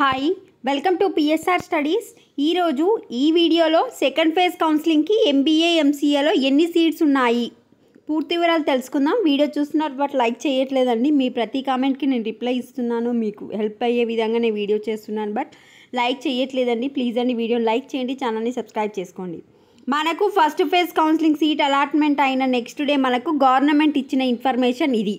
hi welcome to PSR studies ఈరోజు ఈ వీడియోలో సెకండ్ ఫేజ్ కౌన్సిలింగ్కి ఎంబీఏ ఎంసీఏలో ఎన్ని సీట్స్ ఉన్నాయి పూర్తి వివరాలు తెలుసుకుందాం వీడియో చూస్తున్నారు బట్ లైక్ చేయట్లేదండి మీ ప్రతి కామెంట్కి నేను రిప్లై ఇస్తున్నాను మీకు హెల్ప్ అయ్యే విధంగా నేను వీడియో చేస్తున్నాను బట్ లైక్ చేయట్లేదండి ప్లీజ్ అండి వీడియోని లైక్ చేయండి ఛానల్ని సబ్స్క్రైబ్ చేసుకోండి మనకు first phase counselling seat allotment అయిన నెక్స్ట్ డే మనకు గవర్నమెంట్ ఇచ్చిన ఇన్ఫర్మేషన్ ఇది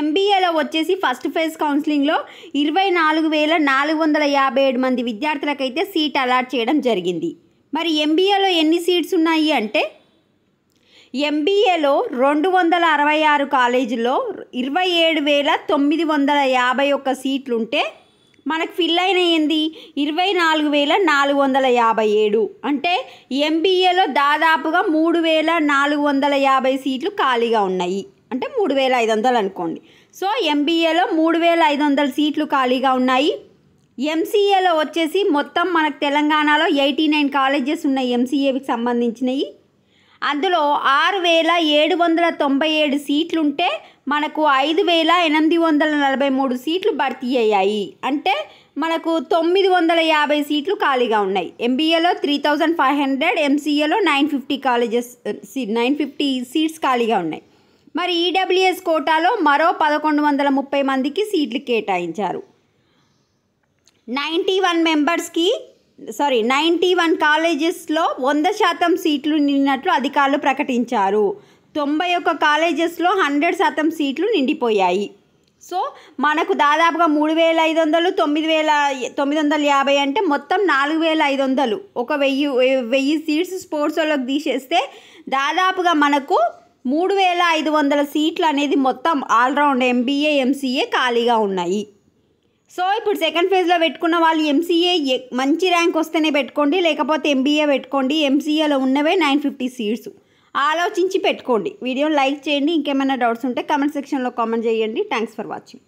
ఎంబీఏలో వచ్చేసి ఫస్ట్ ఫేజ్ కౌన్సిలింగ్లో ఇరవై నాలుగు వేల నాలుగు వందల యాభై ఏడు మంది విద్యార్థులకైతే సీట్ అలాట్ చేయడం జరిగింది మరి ఎంబీఏలో ఎన్ని సీట్స్ ఉన్నాయి అంటే ఎంబీఏలో రెండు వందల అరవై ఆరు కాలేజీలో ఇరవై ఏడు వేల తొమ్మిది వందల యాభై ఒక్క సీట్లుంటే మనకు ఫిల్ అయిన ఏంది ఇరవై నాలుగు వేల నాలుగు వందల యాభై ఏడు అంటే ఎంబీఏలో దాదాపుగా మూడు వేల నాలుగు వందల యాభై సీట్లు ఖాళీగా ఉన్నాయి అంటే మూడు వేల ఐదు వందలు అనుకోండి సో ఎంబీఏలో మూడు వేల ఐదు వందల సీట్లు ఖాళీగా ఉన్నాయి ఎంసీఏలో వచ్చేసి మొత్తం మనకు తెలంగాణలో ఎయిటీ నైన్ కాలేజెస్ ఉన్నాయి ఎంసీఏకి సంబంధించినవి అందులో ఆరు వేల ఏడు వందల తొంభై ఏడు సీట్లుంటే మనకు ఐదు వేల ఎనిమిది వందల నలభై మూడు సీట్లు భర్తీ అయ్యాయి అంటే మనకు తొమ్మిది వందల యాభై సీట్లు ఖాళీగా ఉన్నాయి ఎంబీఏలో త్రీ థౌజండ్ ఫైవ్ హండ్రెడ్ ఎంసీఏలో nine fifty colleges nine fifty seats ఖాళీగా ఉన్నాయి మరి ఈడబ్ల్యూఎస్ e కోటాలో మరో పదకొండు వందల ముప్పై మందికి సీట్లు కేటాయించారు నైంటీ వన్ మెంబర్స్కి సారీ నైంటీ వన్ కాలేజెస్లో వంద శాతం సీట్లు నిండినట్లు అధికారులు ప్రకటించారు తొంభై ఒక్క కాలేజెస్లో హండ్రెడ్ శాతం సీట్లు నిండిపోయాయి సో మనకు దాదాపుగా మూడు వేల ఐదు వందలు తొమ్మిది వేల తొమ్మిది వందల యాభై అంటే మొత్తం నాలుగు వేల ఐదు వందలు ఒక వెయ్యి వెయ్యి సీట్స్ స్పోర్ట్స్ వాళ్ళకి తీసేస్తే దాదాపుగా మనకు మూడు వేల ఐదు వందల సీట్లు అనేది మొత్తం ఆల్రౌండ్ ఎంబీఏ ఎంసీఏ ఖాళీగా ఉన్నాయి సో ఇప్పుడు సెకండ్ ఫేజ్లో పెట్టుకున్న వాళ్ళు ఎంసీఏ మంచి ర్యాంక్ వస్తేనే పెట్టుకోండి లేకపోతే ఎంబీఏ పెట్టుకోండి ఎంసీఏలో ఉన్నవే నైన్ ఫిఫ్టీ సీట్స్ ఆలోచించి పెట్టుకోండి వీడియో లైక్ చేయండి ఇంకేమైనా డౌట్స్ ఉంటే కమెంట్ సెక్షన్లో కామెంట్ చేయండి థ్యాంక్స్ ఫర్ వాచింగ్